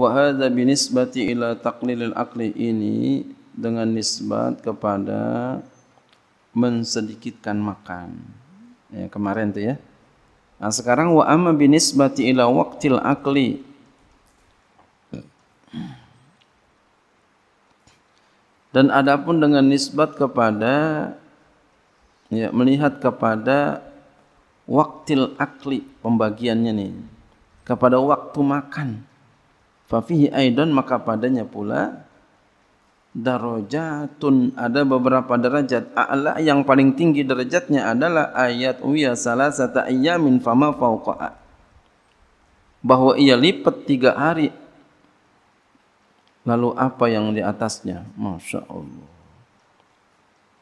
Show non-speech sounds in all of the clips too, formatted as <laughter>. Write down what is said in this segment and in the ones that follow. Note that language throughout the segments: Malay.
wa hadza binisbati ila taqlilil aqli ini dengan nisbat kepada mensedikitkan makan. Ya, kemarin tuh ya. Nah, sekarang wa amma binisbati ila waqtil aqli. Dan adapun dengan nisbat kepada ya, melihat kepada waqtil aqli pembagiannya nih. Kepada waktu makan. Fafihi aidon maka padanya pula darajatun ada beberapa derajat a'la yang paling tinggi derajatnya adalah ayat wiya salasata ayyamin fama fauqa bahwa ia lipat tiga hari lalu apa yang di atasnya Masya Allah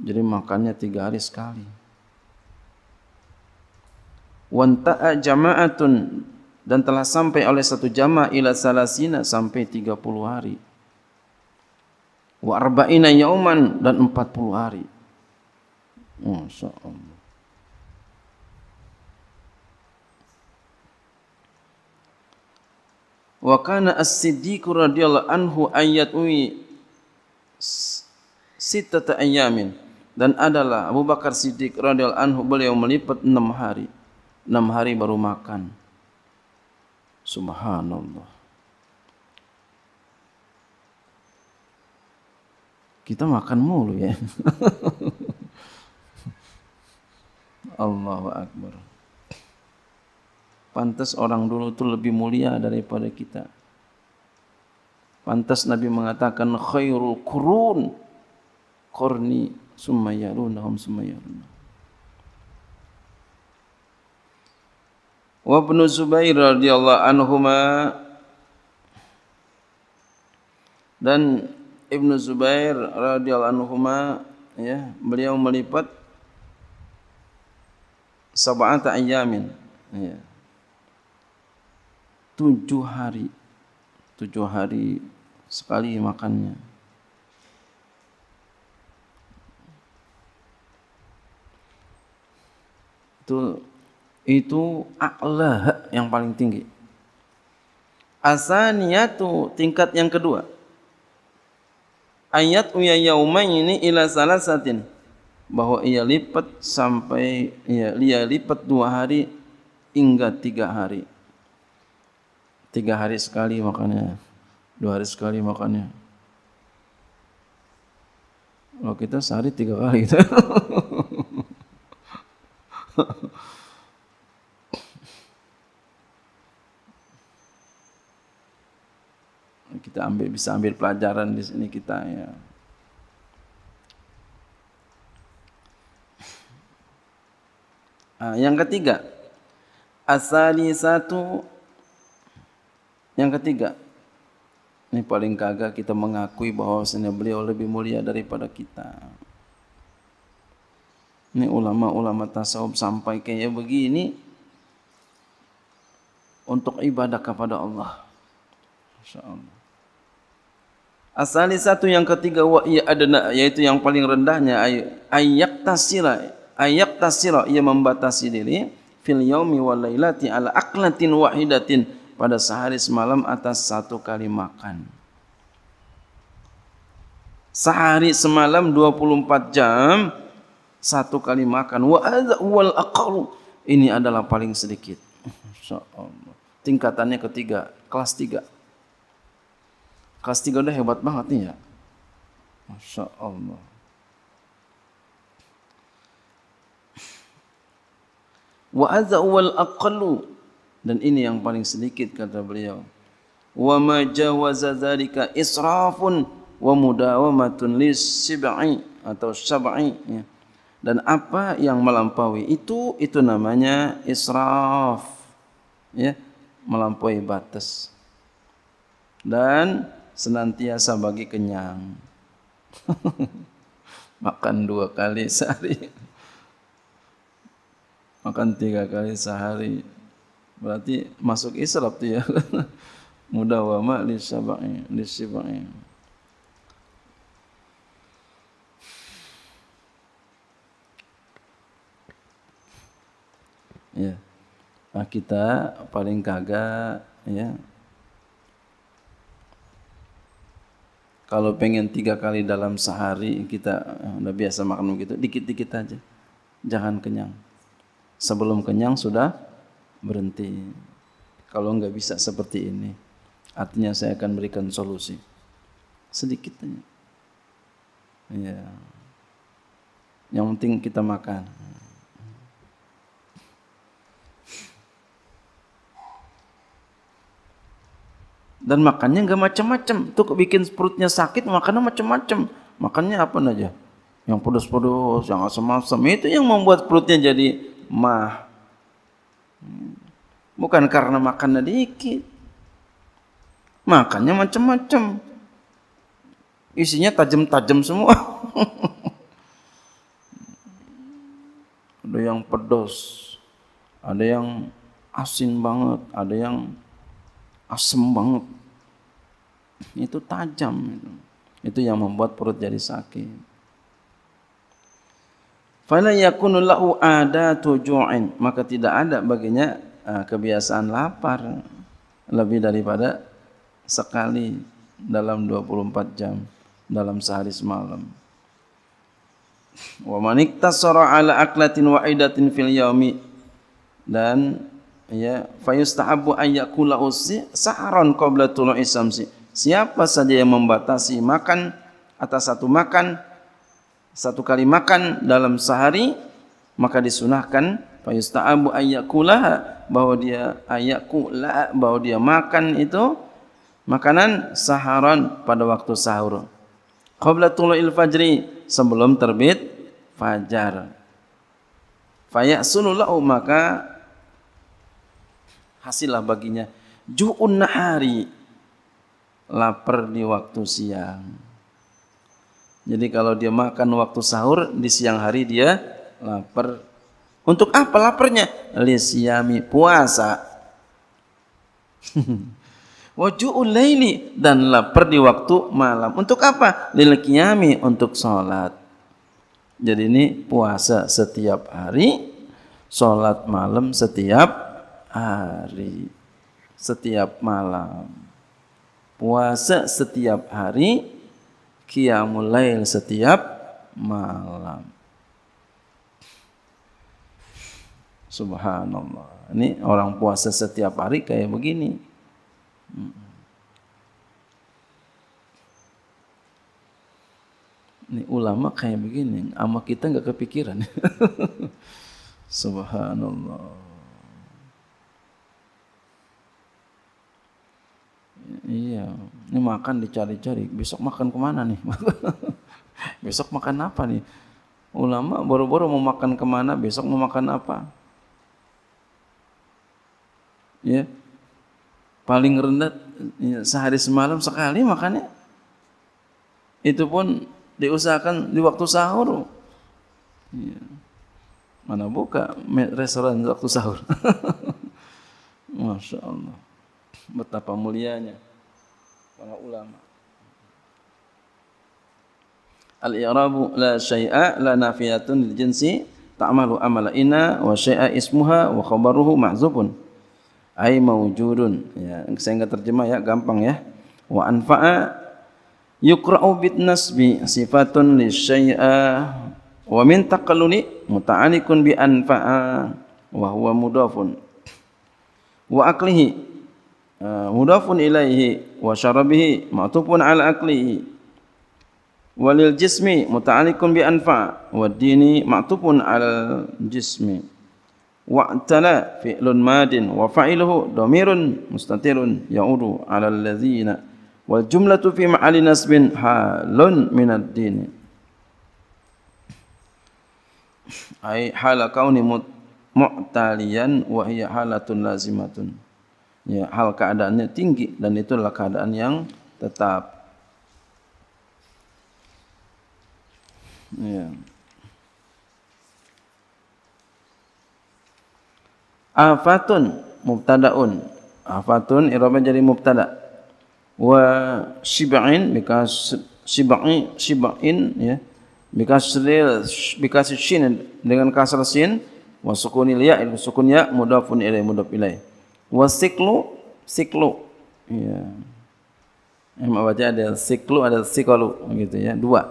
jadi makannya tiga hari sekali wanta'a jama'atun dan telah sampai oleh satu jamaah ila salasina sampai 30 hari wa arba'ina yauman dan 40 hari masyaallah wa kana as-siddiq radhiyallahu anhu ayyatui sitata ayyamin dan adalah Abu Bakar Siddiq radhiyallahu anhu beliau melipat 6 hari 6 hari baru makan Subhanallah. Kita makan mulu ya. <laughs> Allahu Akbar. Pantas orang dulu itu lebih mulia daripada kita. Pantas Nabi mengatakan khairul qurun qurni summa yalunhum summa yalunhum. wa ibnu zubair radhiyallahu anhuma dan Ibn zubair radhiyallahu anhuma ya beliau melipat sab'at ayamin ya tujuh hari tujuh hari sekali makannya itu itu Allah yang paling tinggi. Asaniyatu tingkat yang kedua. Ayat uya yauma ini ila salasatin bahwa ia lipat sampai ya ia lipat dua hari hingga tiga hari. Tiga hari sekali makannya, dua hari sekali makannya. Kalau kita sehari tiga kali. <laughs> kita ambil bisa ambil pelajaran di sini kita ya. Ah, yang ketiga asali satu yang ketiga ini paling kagak kita mengakui bahwasanya beliau lebih mulia daripada kita. Ini ulama-ulama tasawuf sampai kayak begini untuk ibadah kepada Allah. Masya Allah. Asali satu yang ketiga wa ia adana yaitu yang paling rendahnya ayak tasira ayak tasira ia membatasi diri fil yaumi wal lailati aklatin wahidatin pada sehari semalam atas satu kali makan. Sehari semalam 24 jam satu kali makan wa wal aqal ini adalah paling sedikit. <laughs> Tingkatannya ketiga, kelas tiga. Kelas tiga dah hebat banget ni ya. Masya Allah. Wa adha wal aqallu. Dan ini yang paling sedikit kata beliau. Wa ma jawaza dhalika israfun wa mudawamatun lis sib'i atau sabai. ya. Dan apa yang melampaui itu itu namanya israf. Ya, melampaui batas. Dan senantiasa bagi kenyang. <laughs> Makan dua kali sehari. Makan tiga kali sehari. Berarti masuk israf tu ya. <laughs> Mudah wa ma li sabai li sibai. Ya. Nah, kita paling kagak ya Kalau pengen tiga kali dalam sehari kita eh, udah biasa makan begitu, dikit-dikit aja. Jangan kenyang. Sebelum kenyang sudah berhenti. Kalau nggak bisa seperti ini, artinya saya akan berikan solusi. Sedikit aja. Ya. Yang penting kita makan. dan makannya nggak macam-macam. Tuh bikin perutnya sakit makannya macam-macam. Makannya apa aja? Yang pedas-pedas, yang asam-asam itu yang membuat perutnya jadi mah. Bukan karena makannya dikit. Makannya macam-macam. Isinya tajam-tajam semua. <laughs> ada yang pedas, ada yang asin banget, ada yang asem banget itu tajam itu. itu yang membuat perut jadi sakit fala yakunu lahu adatu ju'in maka tidak ada baginya uh, kebiasaan lapar lebih daripada sekali dalam 24 jam dalam sehari semalam wa man iktasara ala aklatin wa'idatin fil yaumi dan ya fayustahabu ayyakula usi sa'ron qabla tulu'i samsi Siapa saja yang membatasi makan atas satu makan satu kali makan dalam sehari maka disunahkan fayusta'abu ayyakulah bahwa dia ayyakulah bahwa dia makan itu makanan saharan pada waktu sahur. Qabla tulul fajri sebelum terbit fajar. Fayasulu lahu maka hasilah baginya ju'un nahari lapar di waktu siang. Jadi kalau dia makan waktu sahur di siang hari dia lapar. Untuk apa laparnya? Lisiami puasa. <laughs> Wajuul laili dan lapar di waktu malam. Untuk apa? Lil qiyami untuk salat. Jadi ini puasa setiap hari, salat malam setiap hari, setiap malam. puasa setiap hari, qiyamul lail setiap malam. Subhanallah. Ini orang puasa setiap hari kayak begini. Ini ulama kayak begini. Ama kita enggak kepikiran. <laughs> Subhanallah. Iya, ini makan dicari-cari. Besok makan kemana nih? <laughs> besok makan apa nih? Ulama baru-baru mau makan kemana, besok mau makan apa? Ya, paling rendah ya, sehari semalam sekali makannya. Itu pun diusahakan di waktu sahur. Ya. Mana buka restoran waktu sahur? <laughs> Masya Allah, betapa mulianya. ulama. Al-i'rabu la syai'a la nafiyatun lil jinsi ta'malu amala inna wa syai'a ismuha wa khabaruhu ma'zubun. Ai mawjudun. Ya, saya enggak terjemah ya, gampang ya. Wa anfa'a yuqra'u bit nasbi sifatun li syai'a wa min taqalluni muta'anikun bi anfa'a wa huwa mudafun. Wa aqlihi آه، مضاف إليه وشربه معطوف على عقله ولل جسم متعلق بأنفع والدين معطوف على الجسم واعتلى فعل ماد وفعله ضمير مستتر يعود على الذين والجملة في محل نسب حال من الدين أي حال كون معتليا وهي حالة لازمة ya, hal keadaannya tinggi dan itu adalah keadaan yang tetap. Ya. Afatun mubtadaun. Afatun irama jadi mubtada. Wa shibain because shibain shibain, ya. Because real because shin dengan kasar sin wa sukunil ya il sukun ya', mudafun ilai mudaf wasiklu siklu ya yang mau baca ada siklu ada sikolu gitu ya dua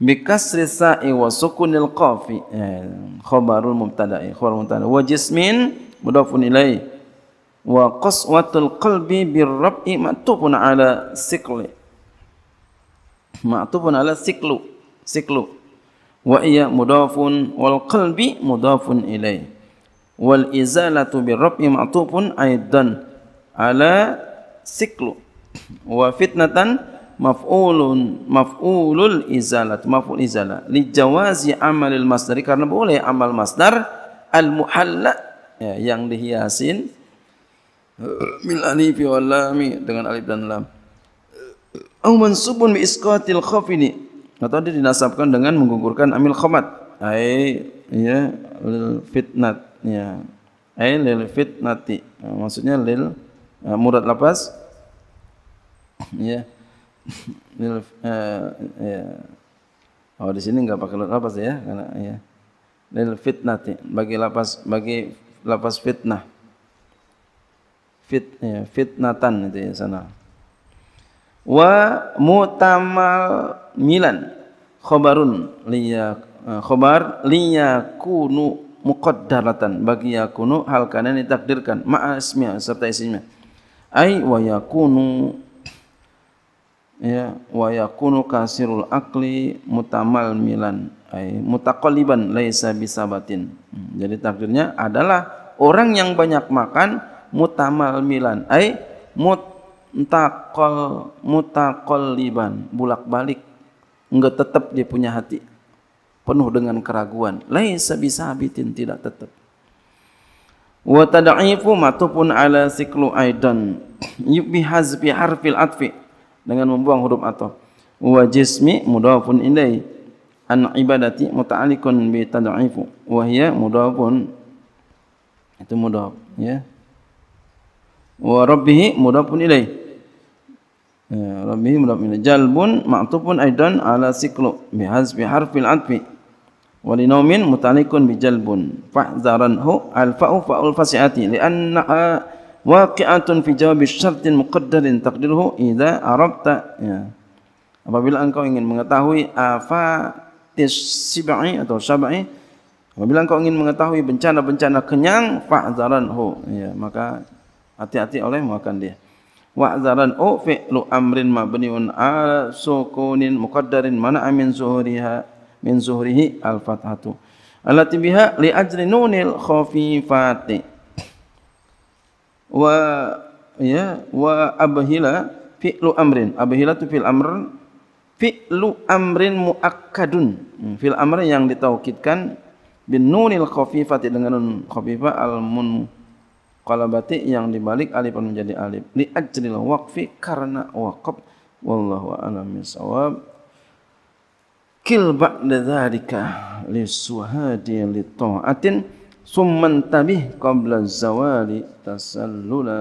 bikasri sa'i wa sukunil qafi eh, khabarul mubtada'i khabar mubtada'i wa jismin mudafun ilai wa qaswatul qalbi birrab'i maktubun ala sikli maktubun ala siklu siklu wa iya mudafun wal qalbi mudafun ilaih wal izalatu bi rabbi ma'tufun aidan ala siklu wa fitnatan maf'ulun maf'ulul izalat maf'ul izala li jawazi amalil masdar karena boleh amal masdar al muhalla ya, yang dihiasin mil alifi wal lami dengan alif dan lam au mansubun bi isqatil khaf ini atau dia dinasabkan dengan menggugurkan amil khamat ai ya fitnat ya ay lil fitnati ah, maksudnya lil uh, murad lapas <laughs> ya <laughs> lil uh, ya oh di sini enggak pakai lapas ya karena ya lil fitnati bagi lapas bagi lapas fitnah fit ya fitnatan itu ya sana wa mutamal milan khobarun liya khobar liya kunu muqaddaratan bagi yakunu hal kana ditakdirkan ma'a ismiha serta isimnya ai wa yakunu ya wa yakunu kasirul akli mutamal milan ai mutaqalliban laisa bisabatin hmm, jadi takdirnya adalah orang yang banyak makan mutamal milan ai mutaqal mutaqalliban bulak balik enggak tetap dia punya hati penuh dengan keraguan. sebisa bisabitin tidak tetap. Wa tad'ifu matupun ala siklu aidan. Yubi hazbi harfil atfi dengan membuang huruf atau wa jismi indai ilai an ibadati mutaalikun bi tad'ifu wa hiya mudafun itu mudaf ya wa rabbih mudafun ilai ya rabbih mudafun ilai jalbun ma'tufun aidan ala siklu bi hazfi harfil atfi walinomin mutalikun bijalbun fa'zaran hu alfa'u fa'ul fasiati li'anna'a waqi'atun fi jawabi syartin muqaddarin taqdirhu idza arabta ya apabila engkau ingin mengetahui afa sib'i atau sab'i apabila engkau ingin mengetahui bencana-bencana kenyang fa'zaran hu ya maka hati-hati oleh makan dia wa'zaran u fi'lu amrin mabniun ala sukunin muqaddarin mana amin zuhriha min zuhrihi al-fathatu. Alati biha li ajri nunil khafifati. Wa ya wa abhila fi'lu amrin. Abhila tu fil amr fi'lu amrin muakkadun. Hmm, fil amr yang ditaukidkan bin nunil khafifati dengan nun khafifah al-mun qalabati yang dibalik alif menjadi alif li ajri waqfi karena waqaf wallahu a'lam bisawab kil ba'da dhalika li suhadi li ta'atin summan tabih qabla zawali tasallula